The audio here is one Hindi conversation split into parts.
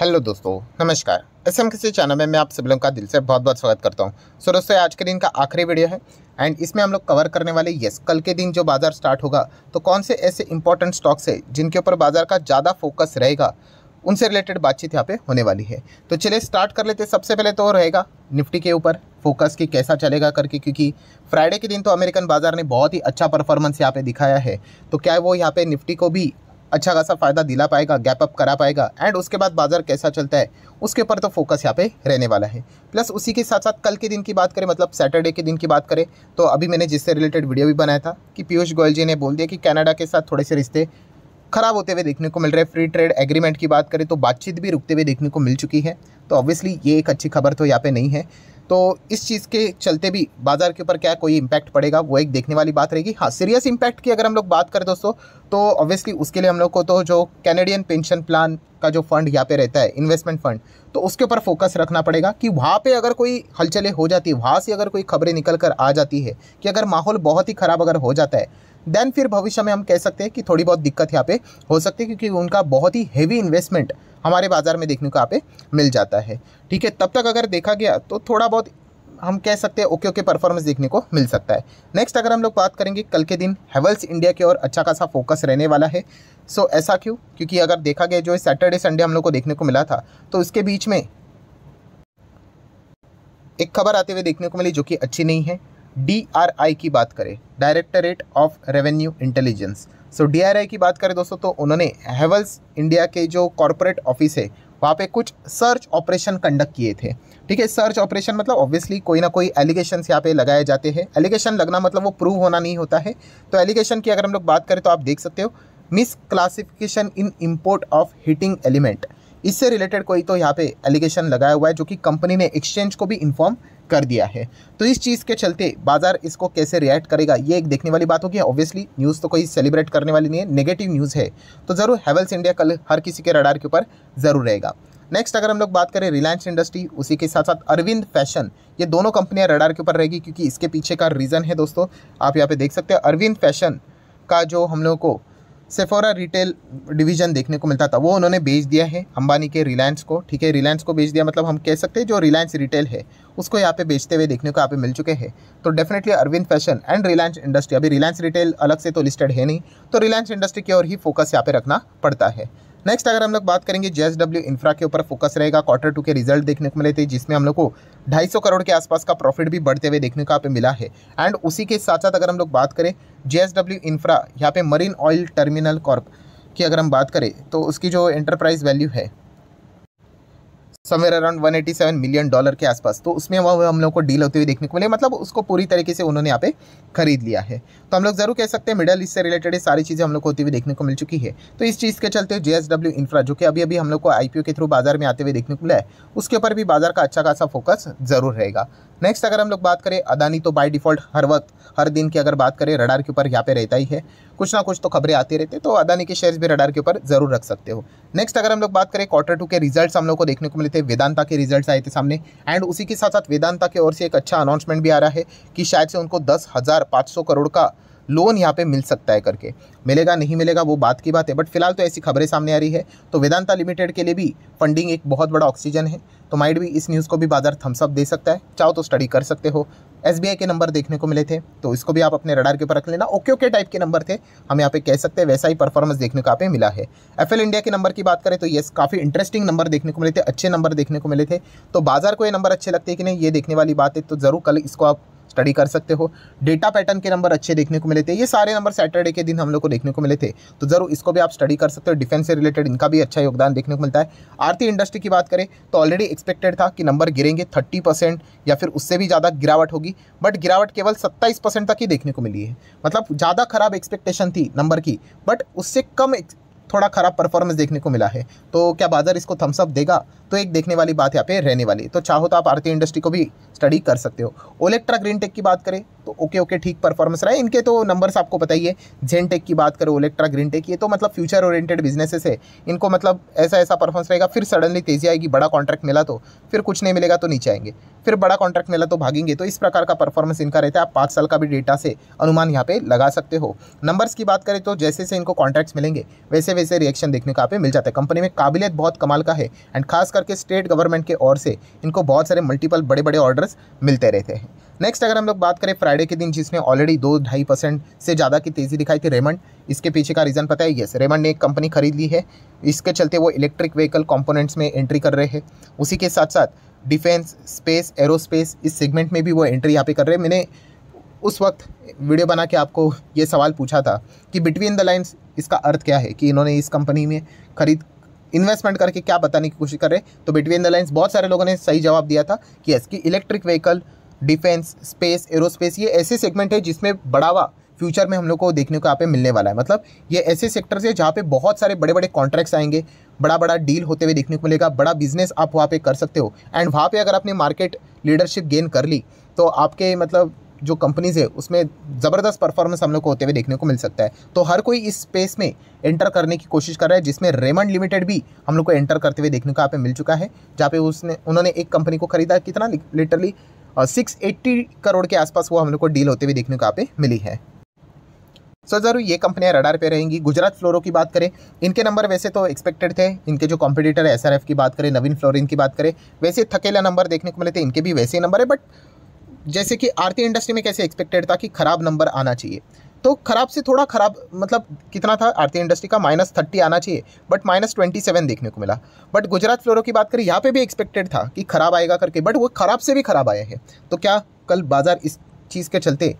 हेलो दोस्तों नमस्कार एस एम किसी चैनल में मैं आप सभी लोगों का दिल से बहुत बहुत स्वागत करता हूं सो so, दोस्तों आज के दिन का आखिरी वीडियो है एंड इसमें हम लोग कवर करने वाले यस कल के दिन जो बाज़ार स्टार्ट होगा तो कौन से ऐसे इंपॉर्टेंट स्टॉक्स है जिनके ऊपर बाज़ार का ज़्यादा फोकस रहेगा उनसे रिलेटेड बातचीत यहाँ पे होने वाली है तो चलिए स्टार्ट कर लेते सबसे पहले तो रहेगा निफ्टी के ऊपर फोकस कि कैसा चलेगा करके क्योंकि फ्राइडे के दिन तो अमेरिकन बाज़ार ने बहुत ही अच्छा परफॉर्मेंस यहाँ पे दिखाया है तो क्या वो यहाँ पे निफ्टी को भी अच्छा खासा फ़ायदा दिला पाएगा गैप अप करा पाएगा एंड उसके बाद बाजार कैसा चलता है उसके ऊपर तो फोकस यहाँ पे रहने वाला है प्लस उसी के साथ साथ कल के दिन की बात करें मतलब सैटरडे के दिन की बात करें तो अभी मैंने जिससे रिलेटेड वीडियो भी बनाया था कि पीयूष गोयल जी ने बोल दिया कि कनाडा के साथ थोड़े से रिश्ते खराब होते हुए देखने को मिल रहे हैं फ्री ट्रेड एग्रीमेंट की बात करें तो बातचीत भी रुकते हुए देखने को मिल चुकी है तो ऑब्वियसली ये एक अच्छी खबर तो यहाँ पे नहीं है तो इस चीज़ के चलते भी बाजार के ऊपर क्या कोई इम्पैक्ट पड़ेगा वो एक देखने वाली बात रहेगी हाँ सीरियस इम्पैक्ट की अगर हम लोग बात करें दोस्तों तो ऑब्वियसली उसके लिए हम लोग को तो जो कैनेडियन पेंशन प्लान का जो फंड यहाँ पे रहता है इन्वेस्टमेंट फंड तो उसके ऊपर फोकस रखना पड़ेगा कि वहाँ पे अगर कोई हलचले हो जाती है वहाँ से अगर कोई खबरें निकल कर आ जाती है कि अगर माहौल बहुत ही ख़राब अगर हो जाता है देन फिर भविष्य में हम कह सकते हैं कि थोड़ी बहुत दिक्कत यहाँ पे हो सकती है क्योंकि उनका बहुत ही हैवी इन्वेस्टमेंट हमारे बाज़ार में देखने को यहाँ पे मिल जाता है ठीक है तब तक अगर देखा गया तो थोड़ा बहुत हम कह सकते हैं ओके ओके परफॉर्मेंस देखने को मिल सकता है नेक्स्ट अगर हम लोग बात करेंगे कल के दिन हेवल्स इंडिया की ओर अच्छा खासा फोकस रहने वाला है सो so, ऐसा क्यों क्योंकि अगर देखा गया जो सैटरडे संडे हम लोग को देखने को मिला था तो उसके बीच में एक खबर आते हुए देखने को मिली जो कि अच्छी नहीं है डी की बात करें directorate of revenue intelligence so D की बात करें दोस्तों तो उन्होंने हेवल्स इंडिया के जो कॉरपोरेट ऑफिस है वहाँ पे कुछ सर्च ऑपरेशन कंडक्ट किए थे ठीक है सर्च ऑपरेशन मतलब ऑब्वियसली कोई ना कोई एलिगेशन यहाँ पे लगाए जाते हैं एलिगेशन लगना मतलब वो प्रूव होना नहीं होता है तो एलिगेशन की अगर हम लोग बात करें तो आप देख सकते हो misclassification in import of heating element इससे रिलेटेड कोई तो यहाँ पे एलिगेशन लगाया हुआ है जो कि कंपनी ने एक्सचेंज को भी इन्फॉर्म कर दिया है तो इस चीज़ के चलते बाज़ार इसको कैसे रिएक्ट करेगा ये एक देखने वाली बात होगी ऑब्वियसली न्यूज़ तो कोई सेलिब्रेट करने वाली नहीं है नेगेटिव न्यूज़ है तो ज़रूर हैवल्स इंडिया कल हर किसी के रडार के ऊपर ज़रूर रहेगा नेक्स्ट अगर हम लोग बात करें रिलायंस इंडस्ट्री उसी के साथ साथ अरविंद फैशन ये दोनों कंपनियां रडार के ऊपर रहेगी क्योंकि इसके पीछे का रीज़न है दोस्तों आप यहाँ पे देख सकते हैं अरविंद फैशन का जो हम लोगों को सेफोरा रिटेल डिवीजन देखने को मिलता था वो उन्होंने बेच दिया है अंबानी के रिलायंस को ठीक है रिलायंस को बेच दिया मतलब हम कह सकते हैं जो रिलायंस रिटेल है उसको यहाँ पे बेचते हुए देखने को यहाँ पे मिल चुके हैं तो definitely Arvind fashion and Reliance industry अभी रिलायंस रिटेल अलग से तो लिस्टेड है नहीं तो रिलायंस इंडस्ट्री की ओर ही फोकस यहाँ पे रखना पड़ता है नेक्स्ट अगर हम लोग बात करेंगे एस डब्ल्यू इंफ्रा के ऊपर फोकस रहेगा क्वार्टर टू के रिजल्ट देखने को मिले थे जिसमें हम लोग को 250 करोड़ के आसपास का प्रॉफिट भी बढ़ते हुए देखने को यहाँ पे मिला है एंड उसी के साथ साथ अगर हम लोग बात करें डब्ल्यू इंफ्रा यहाँ पे मरीन ऑयल टर्मिनल कॉर्प की अगर हम बात करें तो उसकी जो एंटरप्राइज वैल्यू है समवेयर अराउंड 187 मिलियन डॉलर के आसपास तो उसमें वह हम लोग को डील होते हुए देखने को मिले मतलब उसको पूरी तरीके से उन्होंने यहाँ पे खरीद लिया है तो हम लोग जरूर कह सकते हैं मिडल ईस्ट से रिलेटेड सारी चीज़ें हम लोग को होती हुई देखने को मिल चुकी है तो इस चीज़ के चलते जे इंफ्रा जो कि अभी अभी हम लोग को आई के थ्रू बाजार में आते हुए देखने को मिला है उसके ऊपर भी बाजार का अच्छा खासा फोकस जरूर रहेगा नेक्स्ट अगर हम लोग बात करें अदानी तो बाय डिफ़ॉल्ट हर वक्त हर दिन की अगर बात करें रडार के ऊपर यहाँ पे रहता ही है कुछ ना कुछ तो खबरें आती रहती है तो अदानी के शेयर्स भी रडार के ऊपर जरूर रख सकते हो नेक्स्ट अगर हम लोग बात करें क्वार्टर टू के रिजल्ट्स हम लोग को देखने को मिले थे वेदांता के रिजल्ट्स आए थे सामने एंड उसी के साथ साथ वेदांता की ओर से एक अच्छा अनाउंसमेंट भी आ रहा है कि शायद से उनको दस हज़ार पाँच सौ करोड़ का लोन यहाँ पे मिल सकता है करके मिलेगा नहीं मिलेगा वो बात की बात है बट फिलहाल तो ऐसी खबरें सामने आ रही है तो वेदांता लिमिटेड के लिए भी फंडिंग एक बहुत बड़ा ऑक्सीजन है तो माइड भी इस न्यूज़ को भी बाजार थम्सअप दे सकता है चाहो तो स्टडी कर सकते हो एस के नंबर देखने को मिले थे तो इसको भी आप अपने रडार के ऊपर रख लेना ओके ओके टाइप के नंबर थे हम यहाँ पे कह सकते हैं वैसा ही परफॉर्मेंस देखने को आप मिला है एफ इंडिया के नंबर की बात करें तो येस काफ़ी इंटरेस्टिंग नंबर देखने को मिले थे अच्छे नंबर देखने को मिले थे तो बाजार को ये नंबर अच्छे लगते हैं कि नहीं ये देखने वाली बात है तो ज़रूर कल इसको आप स्टडी कर सकते हो डेटा पैटर्न के नंबर अच्छे देखने को मिले थे ये सारे नंबर सैटरडे के दिन हम लोग को देखने को मिले थे तो जरूर इसको भी आप स्टडी कर सकते हो डिफेंस से रिलेटेड इनका भी अच्छा योगदान देखने को मिलता है आरती इंडस्ट्री की बात करें तो ऑलरेडी एक्सपेक्टेड था कि नंबर गिरेंगे थर्टी परसेंट या फिर उससे भी ज़्यादा गिरावट होगी बट गिरावट केवल सत्ताईस परसेंट तक ही देखने को मिली है मतलब ज़्यादा खराब एक्सपेक्टेशन थी नंबर की बट उससे कम थोड़ा ख़राब परफॉर्मेंस देखने को मिला है तो क्या बाज़ार इसको थम्सअप देगा तो एक देखने वाली बात यहाँ पे रहने वाली तो चाहो तो आप आरती इंडस्ट्री को भी स्टडी कर सकते हो ओलेक्ट्रा ग्रीन टेक की बात करें तो ओके ओके ठीक परफॉर्मेंस रहा है इनके तो नंबर्स आपको बताइए जेन टेक की बात करें ओलेक्ट्रा ग्रीन टेक ये तो मतलब फ्यूचर ओरिएंटेड बिजनेसेस है इनको मतलब ऐसा ऐसा परफॉर्मेंस रहेगा फिर सडनली तेज़ी आएगी बड़ा कॉन्ट्रैक्ट मिला तो फिर कुछ नहीं मिलेगा तो नीचे आएंगे फिर बड़ा कॉन्ट्रैक्ट मिला तो भागेंगे तो इस प्रकार का परफॉर्मेंस इनका रहता है आप पाँच साल का भी डेटा से अनुमान यहाँ पे लगा सकते हो नंबर्स की बात करें तो जैसे जैसे इनको कॉन्ट्रैक्ट्स मिलेंगे वैसे वैसे ऐसे रिएक्शन देखने को आप मिल जाता है कंपनी में काबिलियत बहुत कमाल का है एंड खास करके स्टेट गवर्नमेंट के ओर से इनको बहुत सारे मल्टीपल बड़े बड़े ऑर्डर्स मिलते रहते हैं नेक्स्ट अगर हम लोग बात करें फ्राइडे के दिन जिसने ऑलरेडी दो ढाई परसेंट से ज़्यादा की तेज़ी दिखाई थी रेमंड इसके पीछे का रीज़न पता है यस रेमंड ने एक कंपनी खरीद ली है इसके चलते वो इलेक्ट्रिक व्हीकल कंपोनेंट्स में एंट्री कर रहे हैं उसी के साथ साथ डिफेंस स्पेस एरोस्पेस इस सेगमेंट में भी वो एंट्री यहाँ पे कर रहे हैं मैंने उस वक्त वीडियो बना के आपको ये सवाल पूछा था कि बिटवीन द लाइन्स इसका अर्थ क्या है कि इन्होंने इस कंपनी में खरीद इन्वेस्टमेंट करके क्या बताने की कोशिश कर रहे तो बिटवीन द लाइन्स बहुत सारे लोगों ने सही जवाब दिया था कि यस कि electric vehicle defence space aerospace ये ऐसे सेगमेंट है जिसमें बढ़ावा फ्यूचर में हम लोग को देखने को यहाँ पे मिलने वाला है मतलब ये ऐसे सेक्टर्स है जहाँ पे बहुत सारे बड़े बड़े कॉन्ट्रैक्ट्स आएंगे बड़ा बड़ा डील होते हुए देखने को मिलेगा बड़ा बिजनेस आप वहाँ पे कर सकते हो एंड वहाँ पे अगर आपने मार्केट लीडरशिप गेन कर ली तो आपके मतलब जो कंपनीज़ है उसमें ज़बरदस्त परफॉर्मेंस हम लोग को होते हुए देखने को मिल सकता है तो हर कोई इस स्पेस में एंटर करने की कोशिश कर रहा है जिसमें रेमंड लिमिटेड भी हम लोग को एंटर करते हुए देखने को यहाँ पे मिल चुका है जहाँ पे उसने उन्होंने एक कंपनी को खरीदा कितना लिटरली सिक्स एट्टी करोड़ के आसपास वो हम लोग को डील होते हुए देखने को यहाँ पे मिली है सर ज़रूर ये कंपनियां रडार पे रहेंगी गुजरात फ्लोरो की बात करें इनके नंबर वैसे तो एक्सपेक्टेड थे इनके जो कॉम्पिटिटर है एस की बात करें नवीन फ्लोरिन की बात करें वैसे थकेला नंबर देखने को मिले थे इनके भी वैसे नंबर है बट जैसे कि आरती इंडस्ट्री में कैसे एक्सपेक्टेड था कि ख़राब नंबर आना चाहिए तो ख़राब से थोड़ा ख़राब मतलब कितना था आरती इंडस्ट्री का माइनस थर्टी आना चाहिए बट माइनस ट्वेंटी सेवन देखने को मिला बट गुजरात फ्लोरों की बात करें यहाँ पे भी एक्सपेक्टेड था कि ख़राब आएगा करके बट वो ख़राब से भी ख़राब आया है तो क्या कल बाज़ार इस चीज़ के चलते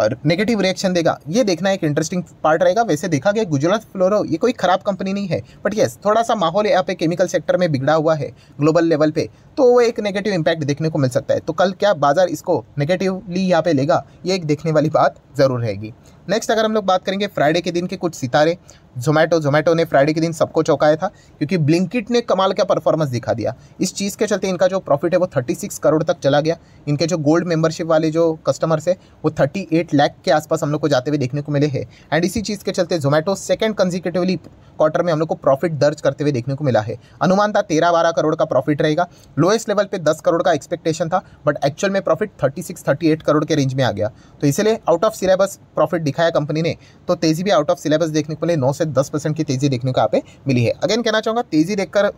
और नेगेटिव रिएक्शन देगा ये देखना एक इंटरेस्टिंग पार्ट रहेगा वैसे देखा गया गुजरात फ्लोरो ये कोई ख़राब कंपनी नहीं है बट येस थोड़ा सा माहौल यहाँ पे केमिकल सेक्टर में बिगड़ा हुआ है ग्लोबल लेवल पे तो वो एक नेगेटिव इम्पैक्ट देखने को मिल सकता है तो कल क्या बाज़ार इसको नेगेटिवली यहाँ पे लेगा ये एक देखने वाली बात ज़रूर रहेगी नेक्स्ट अगर हम लोग बात करेंगे फ्राइडे के दिन के कुछ सितारे जोमेटो जोमेटो ने फ्राइडे के दिन सबको चौंकाया था क्योंकि ब्लिंकिट ने कमाल का परफॉर्मेंस दिखा दिया इस चीज़ के चलते इनका जो प्रॉफिट है वो 36 करोड़ तक चला गया इनके जो गोल्ड मेंबरशिप वाले जो कस्टमर्स है वो 38 लैख के आसपास हम लोग को जाते हुए देखने को मिले हैं एंड इसी चीज़ के चलते जोमेटो सेकेंड कंजिकेटिवली क्वार्टर में हम लोग को प्रॉफिट दर्ज करते हुए देखने को मिला है अनुमान था तेरह बारह करोड़ का प्रॉफिट रहेगा लोएस्ट लेवल पर दस करोड़ का एक्सपेक्टेशन था बट एक्चुअल में प्रॉफिट थर्टी सिक्स करोड़ के रेंज में आ गया तो इसलिए आउट ऑफ सिलेबस प्रॉफिट दिखाया कंपनी ने तो तेज़ी भी आउट ऑफ सिलेबस देखने को मिले नौ से दस परसेंट की तेज़ी देखने को यहाँ पे मिली है अगेन कहना चाहूँगा तेज़ी देखकर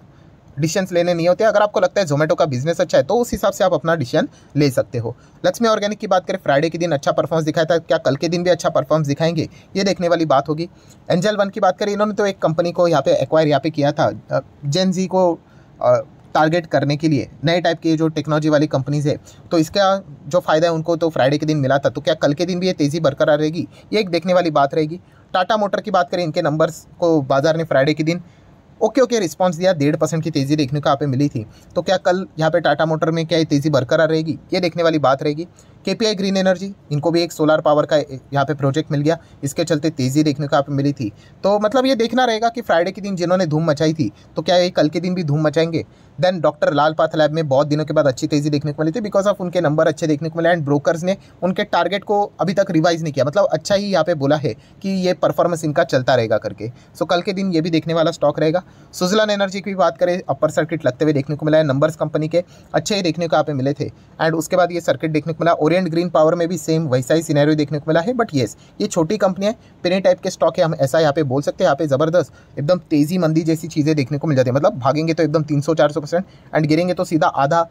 डिसीजन लेने नहीं होते अगर आपको लगता है जोमेटो का बिजनेस अच्छा है तो उस हिसाब से आप अपना डिसीजन ले सकते हो लक्ष्मी ऑर्गेनिक की बात करें फ्राइडे के दिन अच्छा परफॉर्मेंस दिखाया था क्या कल के दिन भी अच्छा परफॉर्मेंस दिखाएंगे ये देखने वाली बात होगी एंजल वन की बात करें इन्होंने तो एक कंपनी को यहाँ पे एक्वायर यहाँ पे किया था जेन जी को टारगेट करने के लिए नए टाइप की जो टेक्नोलॉजी वाली कंपनीज है तो इसका जो फ़ायदा है उनको तो फ्राइडे के दिन मिला था तो क्या कल के दिन भी ये तेज़ी बरकरार रहेगी ये एक देखने वाली बात रहेगी टाटा मोटर की बात करें इनके नंबर्स को बाजार ने फ्राइडे के दिन ओके ओके रिस्पॉन्स दिया डेढ़ परसेंट की तेज़ी देखने को यहाँ पे मिली थी तो क्या कल यहाँ पे टाटा मोटर में क्या ये तेज़ी बरकरार रहेगी ये देखने वाली बात रहेगी के ग्रीन एनर्जी इनको भी एक सोलर पावर का यहाँ पे प्रोजेक्ट मिल गया इसके चलते तेज़ी देखने को यहाँ पे मिली थी तो मतलब ये देखना रहेगा कि फ्राइडे के दिन जिन्होंने धूम मचाई थी तो क्या ये कल के दिन भी धूम मचाएंगे then doctor Lal path lab में बहुत दिनों के बाद अच्छी तेज़ी देखने को मिली थी बिकॉज ऑफ उनके नंबर अच्छे देखने को मिले एंड ब्रोकर्स ने उनके टारगेट को अभी तक रिवाइज नहीं किया मतलब अच्छा ही यहाँ पे बोला है कि ये परफॉर्मेंस इनका चलता रहेगा करके सो कल के दिन ये भी देखने वाला स्टॉक रहेगा सुजलन एनर्जी की बात करें अपर सर्किट लगते हुए देखने को मिला है नंबर्स कंपनी के अच्छे ही देखने को यहाँ पे मिले थे एंड उसके बाद ये सर्किट देखने को मिला ओरियंट ग्रीन पावर में भी सेम वैसा ही सीनैरियो देखने को मिला है बट येस ये छोटी कंपनी है पेने टाइप के स्टॉक है हम ऐसा यहाँ पे बोल सकते हैं यहाँ पे ज़बरदस्त एकदम तेज़ी मंदी जैसी चीज़ें देखने को मिल जाती है मतलब भागेंगे तो एकदम तीन सौ चार सौ परसेंट एंड गिरेंगे तो सीधा आधा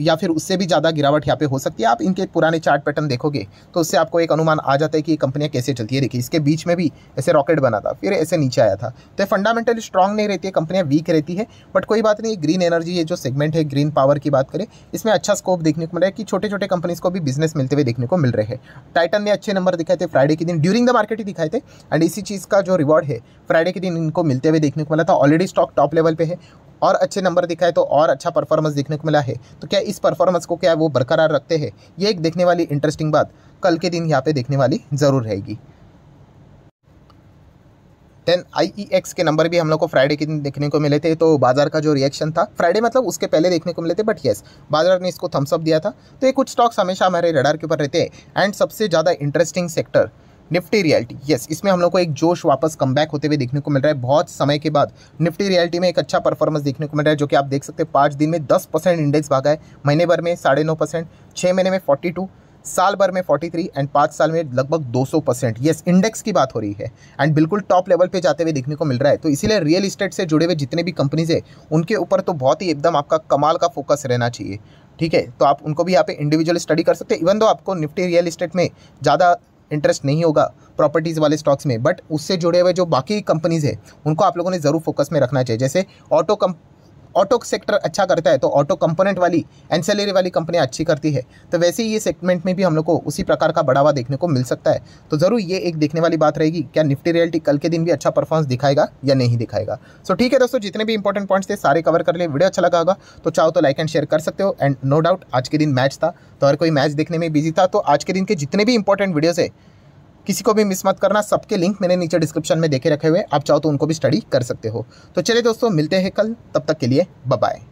या फिर उससे भी ज़्यादा गिरावट यहाँ पे हो सकती है आप इनके पुराने चार्ट पैटर्न देखोगे तो उससे आपको एक अनुमान आ जाता है कि ये कंपनियाँ कैसे चलती है देखिए इसके बीच में भी ऐसे रॉकेट बना था फिर ऐसे नीचे आया था तो फंडामेंटली स्ट्रॉन्ग नहीं रहती है कंपनियाँ वीक रहती है बट कोई बात नहीं ग्रीन एनर्जी ये जो सेगमेंट है ग्रीन पावर की बात करें इसमें अच्छा स्कोप देखने को मिला है कि छोटे छोटे कंपनीज को भी बिजनेस मिलते हुए देखने को मिल रहे हैं टाइटन ने अच्छे नंबर दिखाए थे फ्राइडे के दिन ड्यूरिंग द मार्केट ही दिखाए थे एंड इसी चीज़ का जो रिवॉर्ड है फ्राइडे के दिन इनको मिलते हुए देखने को मिला था ऑलरेडी स्टॉक टॉप लेवल पर है और अच्छे नंबर दिखाए तो और अच्छा परफॉर्मेंस देखने को मिला है तो क्या इस परफॉर्मेंस को क्या वो बरकरार रखते हैं ये एक देखने वाली इंटरेस्टिंग बात कल के दिन यहाँ पे देखने वाली ज़रूर रहेगी देन आई e के नंबर भी हम लोग को फ्राइडे के दिन देखने को मिले थे तो बाजार का जो रिएक्शन था फ्राइडे मतलब उसके पहले देखने को मिले थे बट येस बाजार ने इसको थम्सअप दिया था तो ये कुछ स्टॉक्स हमेशा हमारे रडार के ऊपर रहते हैं एंड सबसे ज़्यादा interesting sector Nifty realty yes इसमें हम लोग को एक जोश वापस कम होते हुए देखने को मिल रहा है बहुत समय के बाद निफ्टी रियलिटी में एक अच्छा परफॉर्मेंस देखने को मिल रहा है जो कि आप देख सकते हैं पाँच दिन में दस परसेंट इंडेक्स भागा है महीने भर में साढ़े नौ परसेंट छः महीने में फोर्टी टू साल भर में 43 एंड पाँच साल में लगभग 200 परसेंट येस इंडेक्स की बात हो रही है एंड बिल्कुल टॉप लेवल पे जाते हुए देखने को मिल रहा है तो इसीलिए रियल इस्टेट से जुड़े हुए जितने भी कंपनीज है उनके ऊपर तो बहुत ही एकदम आपका कमाल का फोकस रहना चाहिए ठीक है तो आप उनको भी यहाँ पे इंडिविजुअल स्टडी कर सकते हैं इवन दो आपको निफ्टी रियल इस्टेट में ज़्यादा इंटरेस्ट नहीं होगा प्रॉपर्टीज़ वाले स्टॉक्स में बट उससे जुड़े हुए जो बाकी कंपनीज़ है उनको आप लोगों ने ज़रूर फोकस में रखना चाहिए जैसे ऑटो कंप ऑटो सेक्टर अच्छा करता है तो ऑटो कंपोनेंट वाली एनसेलरी वाली कंपनियाँ अच्छी करती है तो वैसे ही ये सेगमेंट में भी हम लोग को उसी प्रकार का बढ़ावा देखने को मिल सकता है तो ज़रूर ये एक देखने वाली बात रहेगी क्या निफ्टी रियलिटी कल के दिन भी अच्छा परफॉर्मेंस दिखाएगा या नहीं दिखाएगा सो so, ठीक है दोस्तों जितने भी इंपॉर्टेंट पॉइंट्स थे सारे कवर कर लिए वीडियो अच्छा लगा होगा तो चाहो तो लाइक एंड शेयर कर सकते हो एंड नो डाउट आज के दिन मैच था तो हर कोई मैच देखने में बिजी था तो आज के दिन के जितने भी इंपॉर्टेंट वीडियोज़ है किसी को भी मिस मत करना सबके लिंक मैंने नीचे डिस्क्रिप्शन में देखे रखे हुए आप चाहो तो उनको भी स्टडी कर सकते हो तो चलिए दोस्तों मिलते हैं कल तब तक के लिए बाय